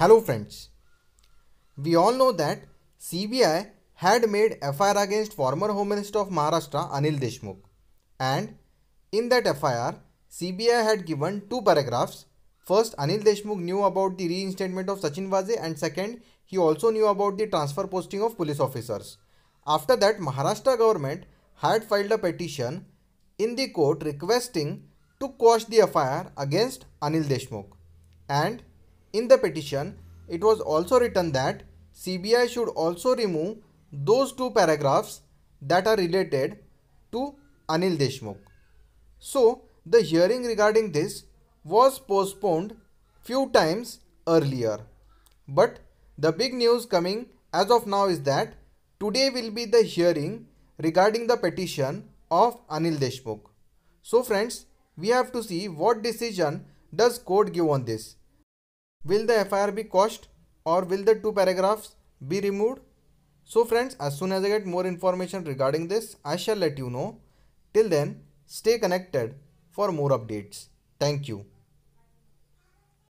Hello friends. We all know that CBI had made FIR against former Home Minister of Maharashtra Anil Deshmukh and in that FIR CBI had given two paragraphs. First Anil Deshmukh knew about the reinstatement of Sachin Vaze and second he also knew about the transfer posting of police officers. After that Maharashtra government had filed a petition in the court requesting to quash the FIR against Anil Deshmukh and in the petition, it was also written that CBI should also remove those two paragraphs that are related to Anil Deshmukh. So, the hearing regarding this was postponed few times earlier. But the big news coming as of now is that today will be the hearing regarding the petition of Anil Deshmukh. So friends, we have to see what decision does court give on this. Will the FIR be quashed or will the two paragraphs be removed? So friends, as soon as I get more information regarding this, I shall let you know. Till then, stay connected for more updates. Thank you.